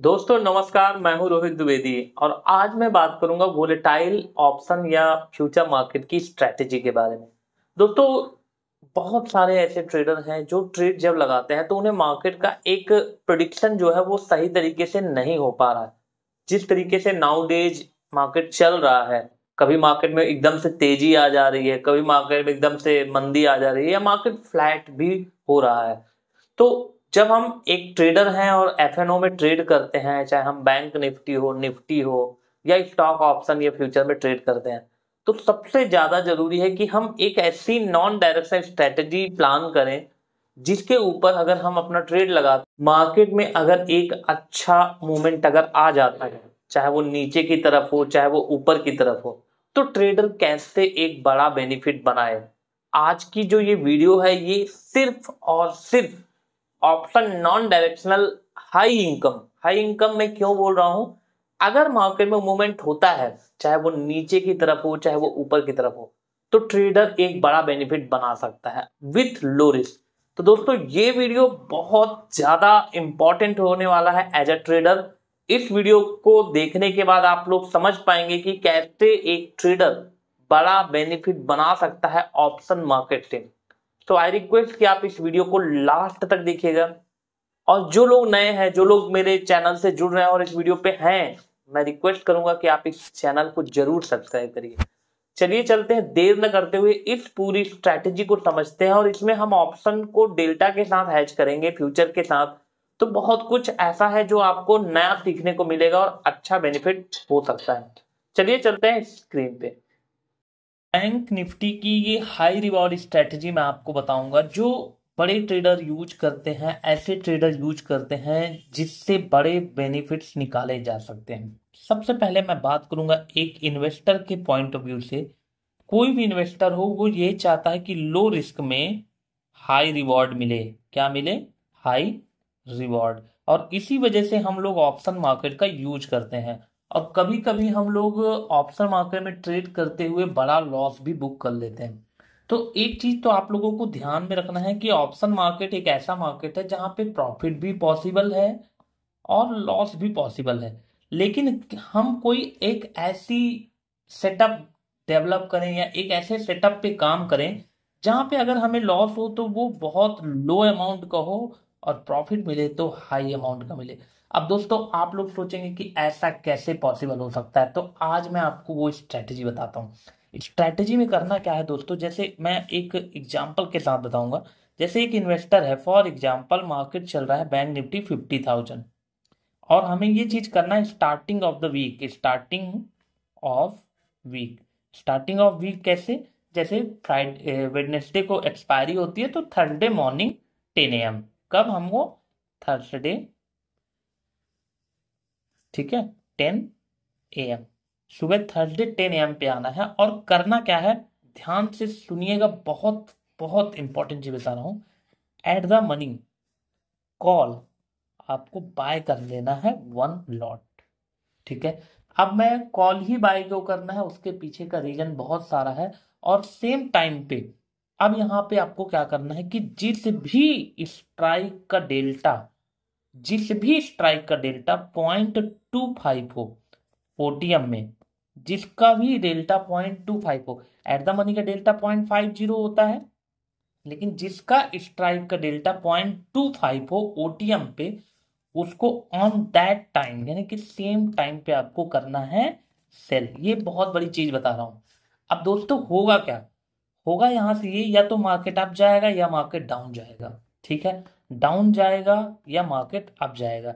दोस्तों नमस्कार मैं हूं रोहित द्विवेदी और आज मैं बात करूंगा वोलेटाइल ऑप्शन या फ्यूचर मार्केट की स्ट्रैटेजी के बारे में दोस्तों बहुत सारे ऐसे ट्रेडर हैं जो ट्रेड जब लगाते हैं तो उन्हें मार्केट का एक प्रोडिक्शन जो है वो सही तरीके से नहीं हो पा रहा है जिस तरीके से नाउ डेज मार्केट चल रहा है कभी मार्केट में एकदम से तेजी आ जा रही है कभी मार्केट में एकदम से मंदी आ जा रही है या मार्केट फ्लैट भी हो रहा है तो जब हम एक ट्रेडर हैं और एफ में ट्रेड करते हैं चाहे हम बैंक निफ्टी हो निफ्टी हो या स्टॉक ऑप्शन या फ्यूचर में ट्रेड करते हैं तो सबसे ज़्यादा ज़रूरी है कि हम एक ऐसी नॉन डायरेक्शन स्ट्रेटजी प्लान करें जिसके ऊपर अगर हम अपना ट्रेड लगा मार्केट में अगर एक अच्छा मूवमेंट अगर आ जाता है चाहे वो नीचे की तरफ हो चाहे वो ऊपर की तरफ हो तो ट्रेडर कैसे एक बड़ा बेनिफिट बनाए आज की जो ये वीडियो है ये सिर्फ और सिर्फ option non directional high income high income में क्यों बोल रहा हूं अगर मार्केट में मूवमेंट होता है चाहे वो नीचे की तरफ हो चाहे वो ऊपर की तरफ हो तो ट्रेडर एक बड़ा बेनिफिट बना सकता है विथ लो रिस्क तो दोस्तों ये वीडियो बहुत ज़्यादा इंपॉर्टेंट होने वाला है एज अ ट्रेडर इस वीडियो को देखने के बाद आप लोग समझ पाएंगे कि कैसे एक ट्रेडर बड़ा बेनिफिट बना सकता है ऑप्शन मार्केट से तो आई रिक्वेस्ट कि आप इस वीडियो को लास्ट तक देखिएगा और जो लोग नए हैं जो लोग मेरे चैनल से जुड़ रहे हैं और इस वीडियो पे हैं मैं रिक्वेस्ट करूंगा कि आप इस चैनल को जरूर सब्सक्राइब करिए चलिए चलते हैं देर न करते हुए इस पूरी स्ट्रैटेजी को समझते हैं और इसमें हम ऑप्शन को डेल्टा के साथ हैच करेंगे फ्यूचर के साथ तो बहुत कुछ ऐसा है जो आपको नया सीखने को मिलेगा और अच्छा बेनिफिट हो सकता है चलिए चलते हैं स्क्रीन पे बैंक निफ्टी की ये हाई रिवॉर्ड स्ट्रेटजी मैं आपको बताऊंगा जो बड़े ट्रेडर यूज करते हैं ऐसे ट्रेडर यूज करते हैं जिससे बड़े बेनिफिट्स निकाले जा सकते हैं सबसे पहले मैं बात करूंगा एक इन्वेस्टर के पॉइंट ऑफ व्यू से कोई भी इन्वेस्टर हो वो ये चाहता है कि लो रिस्क में हाई रिवॉर्ड मिले क्या मिले हाई रिवॉर्ड और इसी वजह से हम लोग ऑप्शन मार्केट का यूज करते हैं अब कभी कभी हम लोग ऑप्शन मार्केट में ट्रेड करते हुए बड़ा लॉस भी बुक कर लेते हैं तो एक चीज तो आप लोगों को ध्यान में रखना है कि ऑप्शन मार्केट एक ऐसा मार्केट है जहां पे प्रॉफिट भी पॉसिबल है और लॉस भी पॉसिबल है लेकिन हम कोई एक ऐसी सेटअप डेवलप करें या एक ऐसे सेटअप पे काम करें जहां पे अगर हमें लॉस हो तो वो बहुत लो अमाउंट का हो और प्रॉफिट मिले तो हाई अमाउंट का मिले अब दोस्तों आप लोग सोचेंगे कि ऐसा कैसे पॉसिबल हो सकता है तो आज मैं आपको वो स्ट्रैटेजी बताता हूँ स्ट्रैटेजी में करना क्या है दोस्तों जैसे मैं एक एग्जाम्पल के साथ बताऊंगा जैसे एक इन्वेस्टर है फॉर एग्जाम्पल मार्केट चल रहा है बैंक निफ्टी फिफ्टी थाउजेंड और हमें ये चीज करना है starting of the week starting of week starting of week कैसे जैसे फ्राइडे वेडनेसडे को एक्सपायरी होती है तो थर्सडे मॉर्निंग टेन एम कब हमको थर्सडे ठीक है टेन ए एम सुबह थर्सडे टेन ए एम पे आना है और करना क्या है ध्यान से सुनिएगा बहुत बहुत इंपॉर्टेंट चीज बता रहा हूं एट द मनी कॉल आपको बाय कर लेना है वन लॉट ठीक है अब मैं कॉल ही बाय क्यों करना है उसके पीछे का रीजन बहुत सारा है और सेम टाइम पे अब यहां पे आपको क्या करना है कि जिस भी स्ट्राइक का डेल्टा जिस भी स्ट्राइक का डेल्टा पॉइंट टू फाइव हो पोटियम में जिसका भी डेल्टा पॉइंट टू फाइव हो एट द मनी का डेल्टा पॉइंट फाइव जीरो होता है लेकिन जिसका स्ट्राइक का डेल्टा पॉइंट टू फाइव हो ओटीएम पे उसको ऑन दैट टाइम यानी कि सेम टाइम पे आपको करना है सेल ये बहुत बड़ी चीज बता रहा हूं अब दोस्तों होगा क्या होगा यहाँ से ये या तो मार्केट अप जाएगा या मार्केट डाउन जाएगा ठीक है डाउन जाएगा या मार्केट अप जाएगा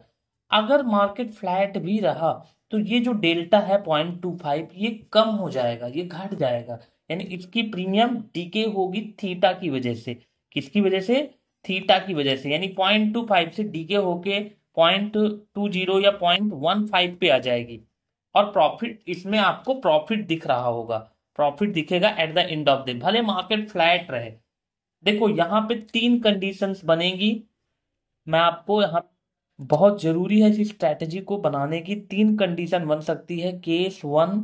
अगर मार्केट फ्लैट भी रहा तो ये जो डेल्टा है पॉइंट टू फाइव ये कम हो जाएगा ये घट जाएगा यानी इसकी प्रीमियम डीके होगी थीटा की वजह से किसकी वजह से थीटा की वजह से यानी पॉइंट टू फाइव से डीके होके पॉइंट टू जीरो या पॉइंट वन फाइव पे आ जाएगी और प्रॉफिट इसमें आपको प्रॉफिट दिख रहा होगा प्रॉफिट दिखेगा at the end of the भले मार्केट फ्लैट रहे देखो यहाँ पे तीन कंडीशंस बनेगी मैं आपको यहाँ बहुत जरूरी है इस स्ट्रैटेजी को बनाने की तीन कंडीशन बन सकती है case one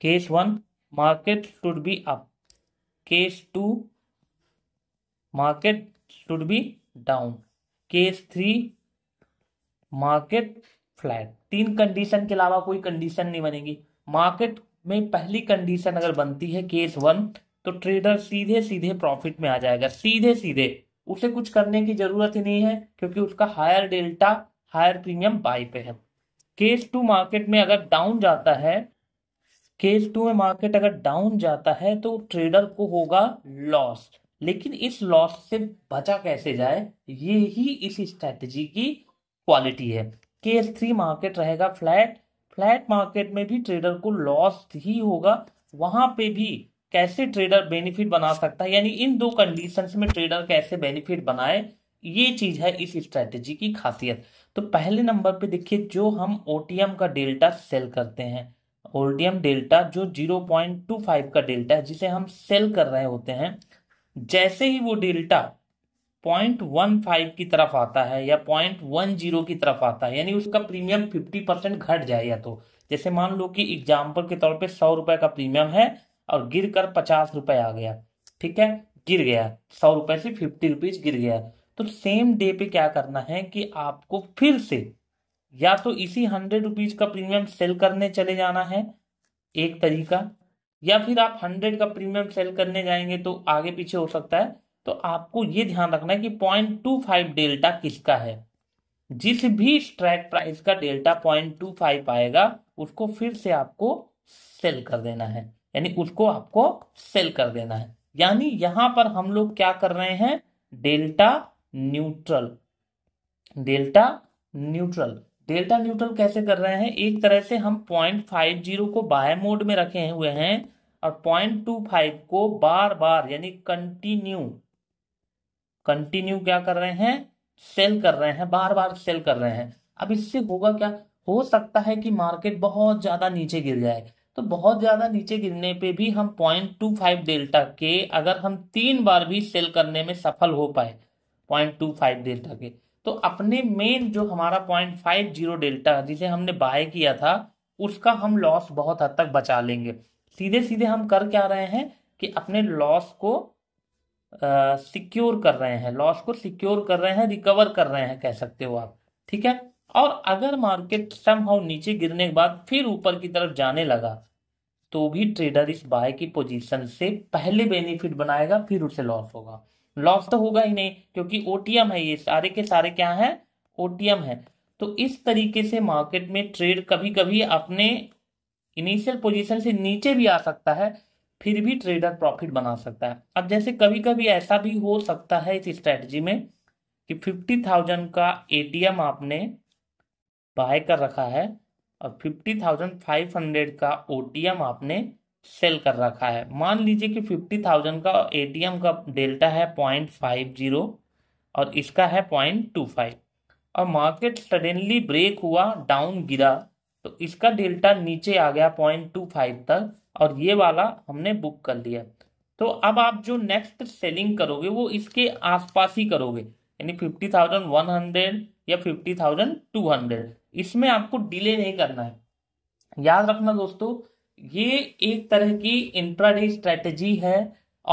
case one market should be up case two market should be down case three market flat तीन कंडीशन के अलावा कोई कंडीशन नहीं बनेगी मार्केट में पहली कंडीशन अगर बनती है केस वन तो ट्रेडर सीधे सीधे प्रॉफिट में आ जाएगा सीधे सीधे उसे कुछ करने की जरूरत ही नहीं है क्योंकि उसका higher delta higher premium buy पे है केस टू मार्केट में अगर डाउन जाता है केस टू में मार्केट अगर डाउन जाता है तो ट्रेडर को होगा लॉस लेकिन इस लॉस से बचा कैसे जाए ये ही इस स्ट्रेटजी की क्वालिटी है केस थ्री मार्केट रहेगा फ्लैट फ्लैट मार्केट में भी ट्रेडर को लॉस ही होगा वहां पे भी कैसे ट्रेडर बेनिफिट बना सकता है यानी इन दो कंडीशन में ट्रेडर कैसे बेनिफिट बनाए ये चीज है इस स्ट्रेटेजी की खासियत तो पहले नंबर पे देखिए जो हम ओटीएम का डेल्टा सेल करते हैं ओटीएम डेल्टा जो 0.25 का डेल्टा है जिसे हम सेल कर रहे होते हैं जैसे ही वो डेल्टा पॉइंट वन फाइव की तरफ आता है या पॉइंट वन जीरो की तरफ आता है यानी उसका प्रीमियम फिफ्टी परसेंट घट जाए या तो जैसे मान लो कि एग्जाम्पल के तौर पे सौ रुपए का प्रीमियम है और गिर कर पचास रुपए आ गया ठीक है गिर गया सौ रुपए से फिफ्टी रुपीज गिर गया तो सेम डे पे क्या करना है कि आपको फिर से या तो इसी हंड्रेड रुपीज का प्रीमियम सेल करने चले जाना है एक तरीका या फिर आप हंड्रेड का प्रीमियम सेल करने जाएंगे तो आगे पीछे हो सकता है तो आपको ये ध्यान रखना है कि पॉइंट टू फाइव डेल्टा किसका है जिस भी स्ट्राइक प्राइस का डेल्टा पॉइंट टू फाइव आएगा उसको फिर से आपको सेल कर देना है यानी उसको आपको सेल कर देना है यानी यहां पर हम लोग क्या कर रहे हैं delta neutral delta neutral delta neutral कैसे कर रहे हैं एक तरह से हम पॉइंट फाइव जीरो को बाय मोड में रखे हुए हैं और पॉइंट टू फाइव को बार बार यानी कंटिन्यू कंटिन्यू क्या कर रहे हैं सेल कर रहे हैं बार बार सेल कर रहे हैं अब इससे होगा क्या हो सकता है कि मार्केट बहुत ज़्यादा नीचे गिर जाए तो बहुत ज़्यादा नीचे गिरने पे भी हम पॉइंट टू फाइव डेल्टा के अगर हम तीन बार भी सेल करने में सफल हो पाए पॉइंट टू फाइव डेल्टा के तो अपने मेन जो हमारा पॉइंट फाइव जीरो डेल्टा जिसे हमने बाय किया था उसका हम लॉस बहुत हद तक बचा लेंगे सीधे सीधे हम कर क्या रहे हैं कि अपने लॉस को सिक्योर कर रहे हैं लॉस को सिक्योर कर रहे हैं रिकवर कर रहे हैं कह सकते हो आप ठीक है और अगर मार्केट समहाउ नीचे गिरने के बाद फिर ऊपर की तरफ जाने लगा तो भी ट्रेडर इस बाय की पोजीशन से पहले बेनिफिट बनाएगा फिर उसे लॉस होगा लॉस तो होगा ही नहीं क्योंकि ओटीएम है ये सारे के सारे क्या है ओटीएम है तो इस तरीके से मार्केट में ट्रेड कभी कभी अपने इनिशियल पोजीशन से नीचे भी आ सकता है फिर भी ट्रेडर प्रॉफिट बना सकता है अब जैसे कभी कभी ऐसा भी हो सकता है इस स्ट्रेटजी में कि फिफ्टी थाउजेंड का एटीएम आपने बाय कर रखा है और फिफ्टी थाउजेंड फाइव हंड्रेड का ओटीएम आपने सेल कर रखा है मान लीजिए कि फिफ्टी थाउजेंड का एटीएम का डेल्टा है पॉइंट फाइव जीरो और इसका है पॉइंट टू फाइव और मार्केट सडनली ब्रेक हुआ डाउन गिरा तो इसका डेल्टा नीचे आ गया पॉइंट टू फाइव तक और ये वाला हमने बुक कर लिया तो अब आप जो नेक्स्ट सेलिंग करोगे वो इसके आसपास ही करोगे यानी फिफ्टी थाउजेंड वन हंड्रेड या फिफ्टी थाउजेंड टू हंड्रेड इसमें आपको डिले नहीं करना है याद रखना दोस्तों ये एक तरह की इंट्राडे स्ट्रेटजी है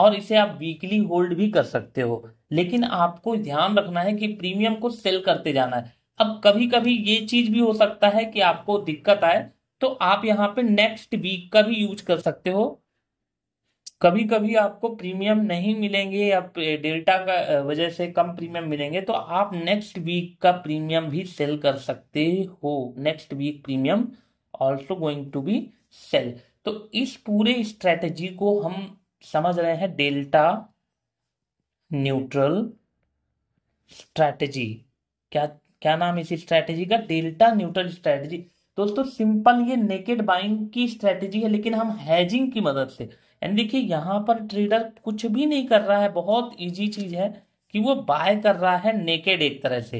और इसे आप वीकली होल्ड भी कर सकते हो लेकिन आपको ध्यान रखना है कि प्रीमियम को सेल करते जाना है अब कभी कभी ये चीज भी हो सकता है कि आपको दिक्कत आए तो आप यहां पे नेक्स्ट वीक का भी यूज कर सकते हो कभी कभी आपको प्रीमियम नहीं मिलेंगे या डेल्टा का वजह से कम प्रीमियम मिलेंगे तो आप नेक्स्ट वीक का प्रीमियम भी सेल कर सकते हो next week premium also going to be sell तो इस पूरे स्ट्रेटेजी को हम समझ रहे हैं डेल्टा न्यूट्रल स्ट्रैटेजी क्या क्या नाम इस स्ट्रैटेजी का डेल्टा न्यूट्रल स्ट्रैटेजी दोस्तों सिंपल ये नेकेड बाइंग की स्ट्रेटेजी है लेकिन हम हैजिंग की मदद से यानी देखिए यहाँ पर ट्रेडर कुछ भी नहीं कर रहा है बहुत इजी चीज है कि वो बाय कर रहा है नेकेड एक तरह से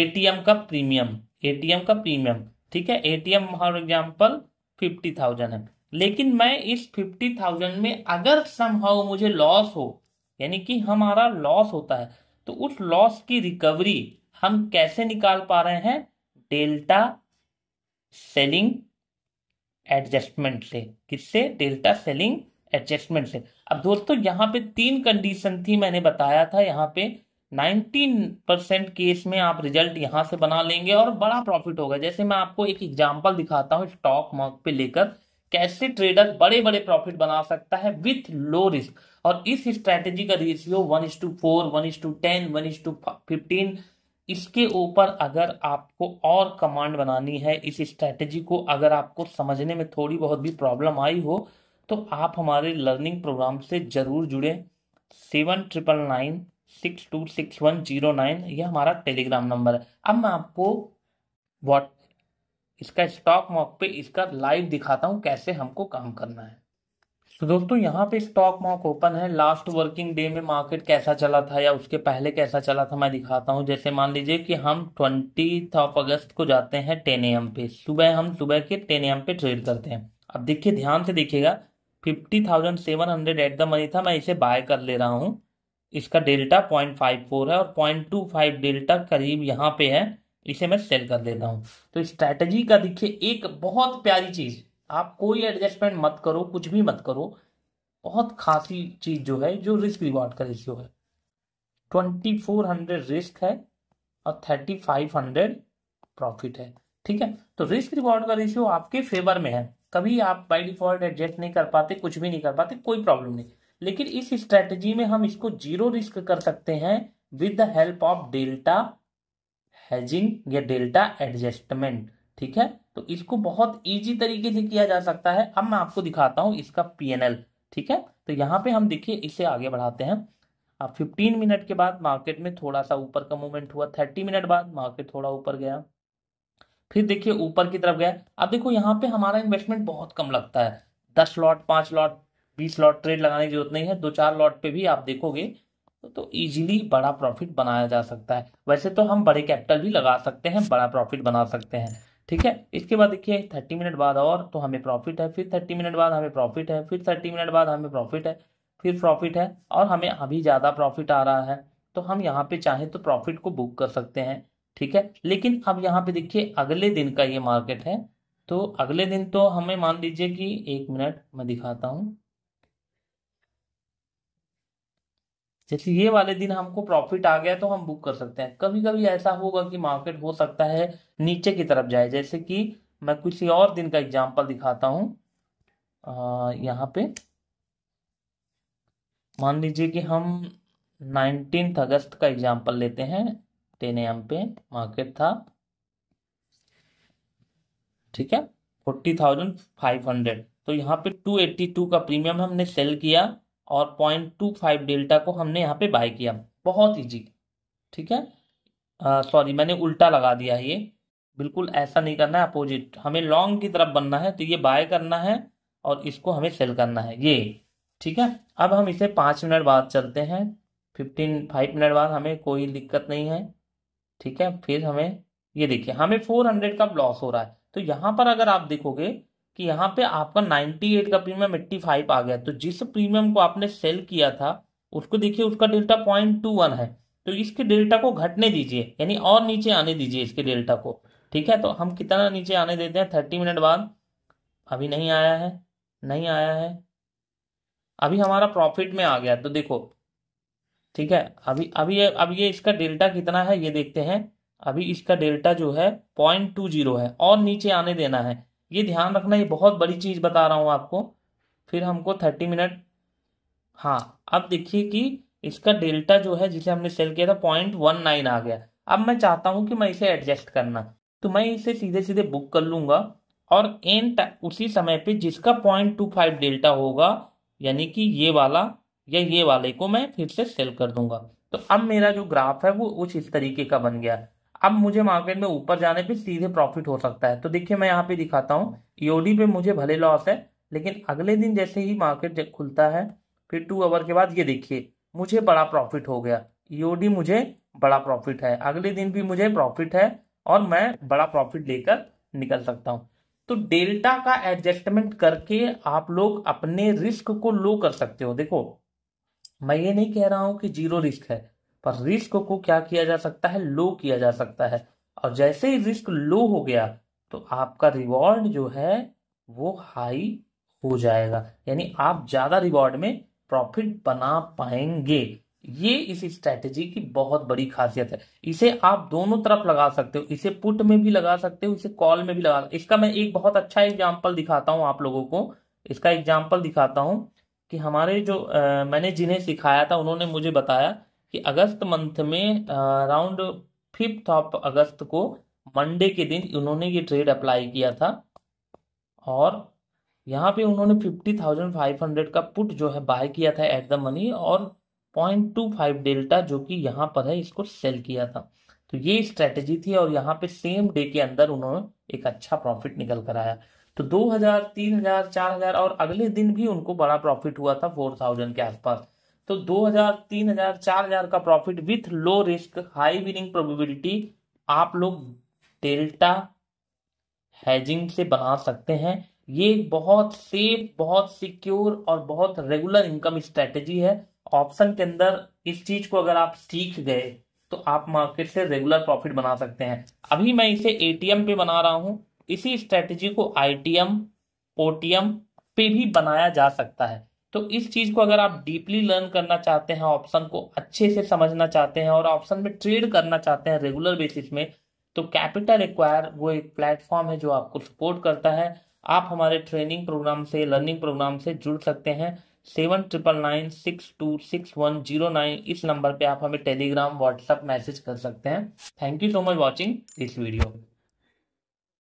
एटीएम का प्रीमियम एटीएम का प्रीमियम ठीक है ATM for example fifty thousand है लेकिन मैं इस फिफ्टी थाउजेंड में अगर समहाउ मुझे लॉस हो यानी कि हमारा लॉस होता है तो उस लॉस की रिकवरी हम कैसे निकाल पा रहे हैं डेल्टा सेलिंग एडजस्टमेंट से किससे डेल्टा सेलिंग एडजस्टमेंट से अब दोस्तों यहां पे तीन कंडीशन थी मैंने बताया था यहाँ पे 19 परसेंट केस में आप रिजल्ट यहां से बना लेंगे और बड़ा प्रॉफिट होगा जैसे मैं आपको एक एग्जाम्पल दिखाता हूं स्टॉक मार्क पे लेकर कैसे ट्रेडर बड़े बड़े प्रॉफिट बना सकता है विथ लो रिस्क और इस स्ट्रेटेजी का ratio one is to four one is to ten one is to fifteen इसके ऊपर अगर आपको और कमांड बनानी है इस स्ट्रैटेजी को अगर आपको समझने में थोड़ी बहुत भी प्रॉब्लम आई हो तो आप हमारे लर्निंग प्रोग्राम से ज़रूर जुड़ें seven triple nine six two six one zero nine यह हमारा टेलीग्राम नंबर है अब मैं आपको व्हाट इसका स्टॉक मॉक पे इसका लाइव दिखाता हूँ कैसे हमको काम करना है तो दोस्तों यहाँ पे स्टॉक मॉक ओपन है लास्ट वर्किंग डे में मार्केट कैसा चला था या उसके पहले कैसा चला था मैं दिखाता हूँ जैसे मान लीजिए कि हम ट्वेंटी अगस्त को जाते हैं टेन एम पे सुबह हम सुबह के टेन एम पे ट्रेड करते हैं अब देखिए ध्यान से देखिएगा fifty thousand seven hundred at the money था मैं इसे बाय कर ले रहा हूँ इसका डेल्टा पॉइंट फाइव फोर है और पॉइंट टू फाइव डेल्टा करीब यहाँ पे है इसे मैं सेल कर देता हूँ तो स्ट्रैटेजी का देखिए एक बहुत प्यारी चीज़ आप कोई एडजस्टमेंट मत करो कुछ भी मत करो बहुत खासी चीज जो है जो रिस्क रिवॉर्ड का रेशियो है ट्वेंटी फोर हंड्रेड रिस्क है और थर्टी फाइव हंड्रेड प्रॉफिट है ठीक है तो रिस्क रिवॉर्ड का रेशियो आपके फेवर में है कभी आप बाई डिफॉल्ट एडजस्ट नहीं कर पाते कुछ भी नहीं कर पाते कोई प्रॉब्लम नहीं लेकिन इस स्ट्रेटजी में हम इसको जीरो रिस्क कर सकते हैं with the help of delta hedging या डेल्टा एडजस्टमेंट ठीक है तो इसको बहुत इजी तरीके से किया जा सकता है अब मैं आपको दिखाता हूं इसका पीएनएल ठीक है तो यहाँ पे हम देखिए इसे आगे बढ़ाते हैं अब 15 मिनट के बाद मार्केट में थोड़ा सा ऊपर का मूवमेंट हुआ 30 मिनट बाद मार्केट थोड़ा ऊपर गया फिर देखिए ऊपर की तरफ गया अब देखो यहाँ पे हमारा इन्वेस्टमेंट बहुत कम लगता है दस लॉट पांच लॉट बीस लॉट ट्रेड लगाने की जरूरत नहीं है दो चार लॉट पे भी आप देखोगे तो इजीली बड़ा प्रॉफिट बनाया जा सकता है वैसे तो हम बड़े कैपिटल भी लगा सकते हैं बड़ा प्रॉफिट बना सकते हैं ठीक है इसके बाद देखिए थर्टी मिनट बाद और तो हमें प्रॉफिट है फिर थर्टी मिनट बाद हमें प्रॉफिट है फिर थर्टी मिनट बाद हमें प्रॉफिट है फिर प्रॉफिट है और हमें अभी ज़्यादा प्रॉफिट आ रहा है तो हम यहाँ पे चाहें तो प्रॉफिट को बुक कर सकते हैं ठीक है लेकिन अब यहाँ पे देखिए अगले दिन का ये मार्केट है तो अगले दिन तो हमें मान लीजिए कि एक मिनट मैं दिखाता हूँ जैसे ये वाले दिन हमको प्रॉफिट आ गया तो हम बुक कर सकते हैं कभी कभी ऐसा होगा कि मार्केट हो सकता है नीचे की तरफ जाए जैसे कि मैं किसी और दिन का एग्जाम्पल दिखाता हूँ यहाँ पे मान लीजिए कि हम नाइनटीन अगस्त का एग्जाम्पल लेते हैं टेन एम पे मार्केट था ठीक है फोर्टी थाउजेंड फाइव हंड्रेड तो यहाँ पे टू एट्टी टू का प्रीमियम हमने सेल किया और पॉइंट टू फाइव डेल्टा को हमने यहाँ पे बाय किया बहुत ईजी ठीक है सॉरी मैंने उल्टा लगा दिया ये बिल्कुल ऐसा नहीं करना है अपोजिट हमें लॉन्ग की तरफ बनना है तो ये बाय करना है और इसको हमें सेल करना है ये ठीक है अब हम इसे पाँच मिनट बाद चलते हैं फिफ्टीन फाइव मिनट बाद हमें कोई दिक्कत नहीं है ठीक है फिर हमें ये देखिए हमें फोर हंड्रेड का लॉस हो रहा है तो यहाँ पर अगर आप देखोगे कि यहाँ पे आपका 98 का प्रीमियम 85 आ गया तो जिस प्रीमियम को आपने सेल किया था उसको देखिए उसका डेल्टा पॉइंट टू वन है तो इसके डेल्टा को घटने दीजिए यानी और नीचे आने दीजिए इसके डेल्टा को ठीक है तो हम कितना नीचे आने देते हैं थर्टी मिनट बाद अभी नहीं आया है नहीं आया है अभी हमारा प्रॉफिट में आ गया तो देखो ठीक है अभी अभी अब ये इसका डेल्टा कितना है ये देखते हैं अभी इसका डेल्टा जो है पॉइंट टू जीरो है और नीचे आने देना है ये ध्यान रखना ये बहुत बड़ी चीज़ बता रहा हूँ आपको फिर हमको थर्टी मिनट हाँ अब देखिए कि इसका डेल्टा जो है जिसे हमने सेल किया था पॉइंट वन नाइन आ गया अब मैं चाहता हूँ कि मैं इसे एडजस्ट करना तो मैं इसे सीधे सीधे बुक कर लूँगा और एन उसी समय पे जिसका पॉइंट टू फाइव डेल्टा होगा यानी कि ये वाला या ये वाले को मैं फिर से सेल कर दूंगा तो अब मेरा जो ग्राफ है वो कुछ इस तरीके का बन गया अब मुझे मार्केट में ऊपर जाने पे सीधे प्रॉफिट हो सकता है तो देखिए मैं यहाँ पे दिखाता हूँ ईओडी e पे मुझे भले लॉस है लेकिन अगले दिन जैसे ही मार्केट खुलता है फिर टू आवर के बाद ये देखिए मुझे बड़ा प्रॉफिट हो गया ईओडी e मुझे बड़ा प्रॉफिट है अगले दिन भी मुझे प्रॉफिट है और मैं बड़ा प्रॉफिट लेकर निकल सकता हूँ तो डेल्टा का एडजस्टमेंट करके आप लोग अपने रिस्क को लो कर सकते हो देखो मैं ये नहीं कह रहा हूं कि जीरो रिस्क है पर रिस्क को क्या किया जा सकता है लो किया जा सकता है और जैसे ही रिस्क लो हो गया तो आपका रिवॉर्ड जो है वो हाई हो जाएगा यानी आप ज्यादा रिवॉर्ड में प्रॉफिट बना पाएंगे ये इस स्ट्रेटेजी की बहुत बड़ी खासियत है इसे आप दोनों तरफ लगा सकते हो इसे पुट में भी लगा सकते हो इसे कॉल में भी लगा सकते इसका मैं एक बहुत अच्छा एग्जाम्पल दिखाता हूँ आप लोगों को इसका एग्जाम्पल दिखाता हूँ कि हमारे जो आ, मैंने जिन्हें सिखाया था उन्होंने मुझे बताया कि अगस्त मंथ में अराउंड फिफ्थ ऑफ अगस्त को मंडे के दिन उन्होंने ये ट्रेड अप्लाई किया था और यहाँ पे उन्होंने फिफ्टी थाउजेंड फाइव हंड्रेड का पुट जो है बाय किया था एट द मनी और पॉइंट टू फाइव डेल्टा जो कि यहाँ पर है इसको सेल किया था तो ये स्ट्रेटेजी थी और यहाँ पे सेम डे के अंदर उन्होंने एक अच्छा प्रॉफिट निकल कर आया तो दो हजार तीन हजार चार हजार और अगले दिन भी उनको बड़ा प्रॉफिट हुआ था फोर थाउजेंड के आसपास तो 2000, 3000, 4000 का profit with low risk high winning probability आप लोग डेल्टा हैजिंग से बना सकते हैं ये बहुत सेफ बहुत सिक्योर और बहुत रेगुलर इनकम स्ट्रेटेजी है ऑप्शन के अंदर इस चीज को अगर आप सीख गए तो आप मार्केट से रेगुलर प्रॉफिट बना सकते हैं अभी मैं इसे एटीएम पे बना रहा हूं इसी स्ट्रेटेजी को आईटीएम ओटीएम पे भी बनाया जा सकता है तो इस चीज को अगर आप डीपली लर्न करना चाहते हैं ऑप्शन को अच्छे से समझना चाहते हैं और ऑप्शन में ट्रेड करना चाहते हैं रेगुलर बेसिस में तो कैपिटल एक्वायर वो एक प्लेटफॉर्म है जो आपको सपोर्ट करता है आप हमारे ट्रेनिंग प्रोग्राम से लर्निंग प्रोग्राम से जुड़ सकते हैं seven triple nine six two six one zero nine इस नंबर पे आप हमें टेलीग्राम व्हाट्सएप मैसेज कर सकते हैं thank you so much watching this video